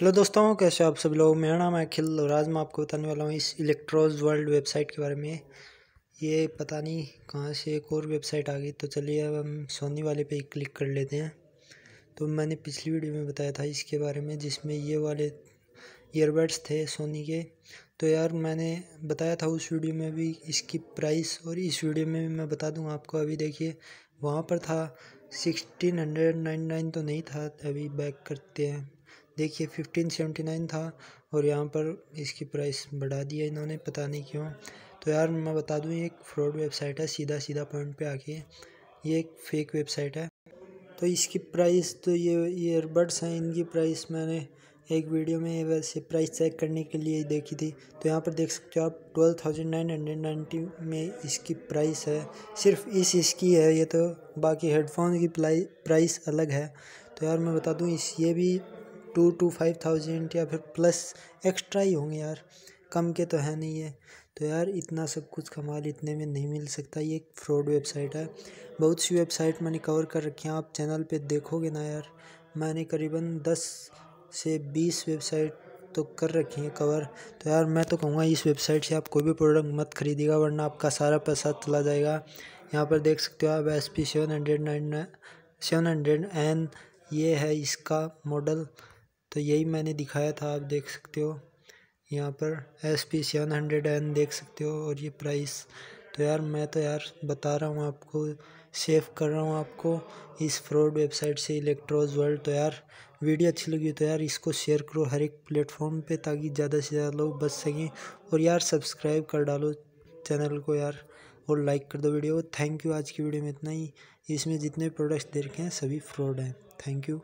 hello दोस्तों कैसे आप सभी लोग मेरा नाम है अखिल और आज मैं आपको बताने वाला हूँ इस इलेक्ट्रोज वर्ल्ड वेबसाइट के बारे में ये पता नहीं कहाँ से एक और वेबसाइट आ गई तो चलिए अब हम सोनी वाले पे क्लिक कर लेते हैं तो मैंने पिछली वीडियो में बताया था इसके बारे में जिसमें ये वाले ईयरबड्स थे सोनी के तो यार मैंने बताया था उस वीडियो में भी इसकी प्राइस और इस वीडियो में भी मैं बता दूँगा आपको अभी देखिए वहाँ पर था सिक्सटीन हंड्रेड नाइन नाइन तो नहीं था अभी बैक करते हैं देखिए फिफ्टीन सेवेंटी नाइन था और यहाँ पर इसकी प्राइस बढ़ा दिया इन्होंने पता नहीं क्यों तो यार मैं बता दूँ ये एक फ्रॉड वेबसाइट है सीधा सीधा पॉइंट पे आके ये एक फेक वेबसाइट है तो इसकी प्राइस तो ये ईयरबड्स हैं इनकी प्राइस मैंने एक वीडियो में वैसे प्राइस चेक करने के लिए देखी थी तो यहाँ पर देख सकते हो आप twelve thousand nine hundred ninety में इसकी प्राइस है सिर्फ इस इसकी है ये तो बाकी हेडफोन की प्राइस अलग है तो यार मैं बता दूँ इस ये भी टू टू फाइव थाउजेंड या फिर प्लस एक्स्ट्रा ही होंगे यार कम के तो है नहीं है तो यार इतना सब कुछ कमाल इतने में नहीं मिल सकता ये एक फ्रॉड वेबसाइट है बहुत सी वेबसाइट मैंने कवर कर रखी हैं आप चैनल पे देखोगे ना यार मैंने करीबन दस से बीस वेबसाइट तो कर रखी हैं कवर तो यार मैं तो कहूँगा इस वेबसाइट से आप कोई भी प्रोडक्ट मत खरीदिएगा वरना आपका सारा पैसा चला जाएगा यहाँ पर देख सकते हो आप S P seven hundred nine seven hundred N ये है इसका मॉडल तो यही मैंने दिखाया था आप देख सकते हो यहाँ पर S P seven hundred N देख सकते हो और ये प्राइस तो यार मैं तो यार बता रहा हूँ आपको सेव कर रहा हूँ आपको इस फ्रॉड वेबसाइट से इलेक्ट्रोज वर्ल्ड तो यार वीडियो अच्छी लगी तो यार इसको शेयर करो हर एक प्लेटफॉर्म पे ताकि ज़्यादा से ज़्यादा लोग बच सकें और यार सब्सक्राइब कर डालो चैनल को यार और लाइक कर दो वीडियो थैंक यू आज की वीडियो में इतना ही इसमें जितने प्रोडक्ट्स देखे हैं सभी फ्रॉड हैं थैंक यू